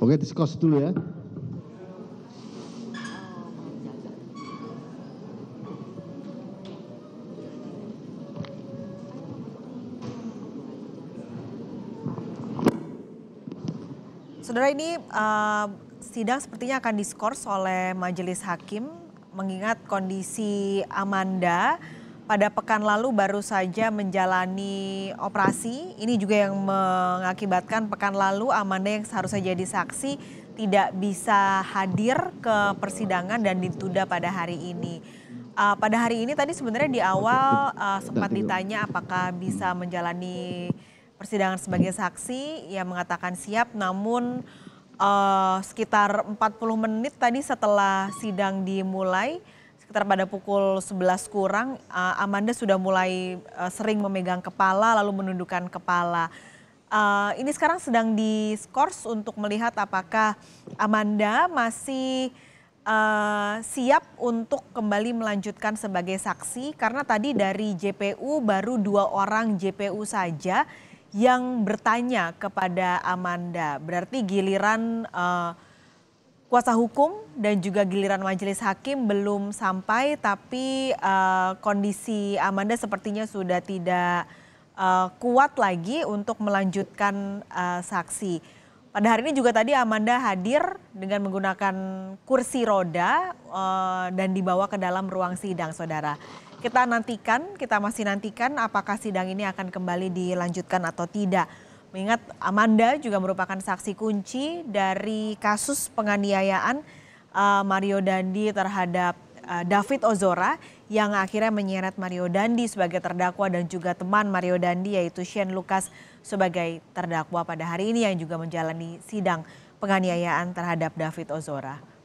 Oke, diskos dulu ya. Saudara ini uh, sidang sepertinya akan diskors oleh majelis hakim mengingat kondisi Amanda pada pekan lalu baru saja menjalani operasi. Ini juga yang mengakibatkan pekan lalu Amanda yang seharusnya jadi saksi tidak bisa hadir ke persidangan dan ditunda pada hari ini. Uh, pada hari ini tadi sebenarnya di awal uh, sempat ditanya apakah bisa menjalani persidangan sebagai saksi, ia mengatakan siap namun uh, sekitar 40 menit tadi setelah sidang dimulai sekitar pada pukul 11 kurang uh, Amanda sudah mulai uh, sering memegang kepala lalu menundukkan kepala. Uh, ini sekarang sedang di skors untuk melihat apakah Amanda masih uh, siap untuk kembali melanjutkan sebagai saksi karena tadi dari JPU baru dua orang JPU saja yang bertanya kepada Amanda. Berarti giliran uh, kuasa hukum dan juga giliran majelis hakim belum sampai, tapi uh, kondisi Amanda sepertinya sudah tidak uh, kuat lagi untuk melanjutkan uh, saksi. Pada hari ini juga tadi Amanda hadir dengan menggunakan kursi roda uh, dan dibawa ke dalam ruang sidang, saudara. Kita nantikan, kita masih nantikan apakah sidang ini akan kembali dilanjutkan atau tidak. Mengingat Amanda juga merupakan saksi kunci dari kasus penganiayaan uh, Mario Dandi terhadap uh, David Ozora yang akhirnya menyeret Mario Dandi sebagai terdakwa dan juga teman Mario Dandi yaitu Shane Lucas sebagai terdakwa pada hari ini yang juga menjalani sidang penganiayaan terhadap David Ozora.